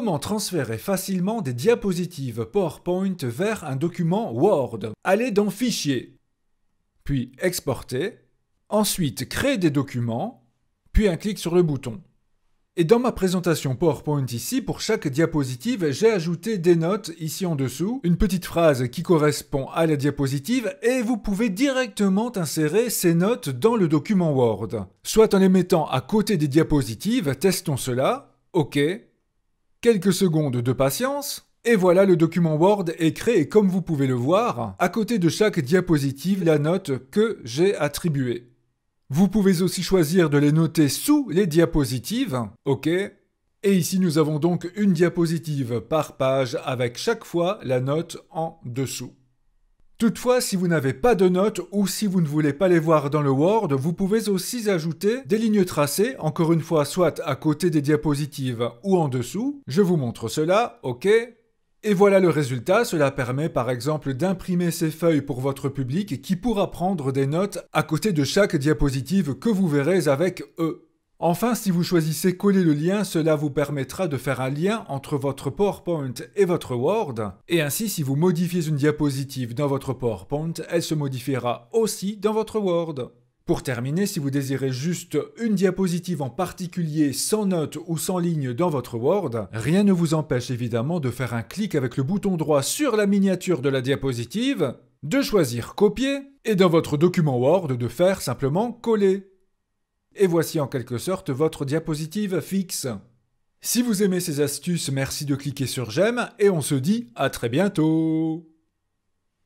Comment transférer facilement des diapositives PowerPoint vers un document Word Allez dans Fichier, puis Exporter, ensuite Créer des documents, puis un clic sur le bouton. Et dans ma présentation PowerPoint ici, pour chaque diapositive, j'ai ajouté des notes ici en dessous, une petite phrase qui correspond à la diapositive, et vous pouvez directement insérer ces notes dans le document Word. Soit en les mettant à côté des diapositives, testons cela, OK, Quelques secondes de patience, et voilà le document Word est créé comme vous pouvez le voir, à côté de chaque diapositive la note que j'ai attribuée. Vous pouvez aussi choisir de les noter sous les diapositives, ok Et ici nous avons donc une diapositive par page avec chaque fois la note en dessous. Toutefois, si vous n'avez pas de notes ou si vous ne voulez pas les voir dans le Word, vous pouvez aussi ajouter des lignes tracées, encore une fois soit à côté des diapositives ou en dessous. Je vous montre cela, ok Et voilà le résultat, cela permet par exemple d'imprimer ces feuilles pour votre public qui pourra prendre des notes à côté de chaque diapositive que vous verrez avec eux. Enfin, si vous choisissez coller le lien, cela vous permettra de faire un lien entre votre PowerPoint et votre Word. Et ainsi, si vous modifiez une diapositive dans votre PowerPoint, elle se modifiera aussi dans votre Word. Pour terminer, si vous désirez juste une diapositive en particulier sans notes ou sans lignes dans votre Word, rien ne vous empêche évidemment de faire un clic avec le bouton droit sur la miniature de la diapositive, de choisir copier et dans votre document Word de faire simplement coller. Et voici en quelque sorte votre diapositive fixe. Si vous aimez ces astuces, merci de cliquer sur j'aime et on se dit à très bientôt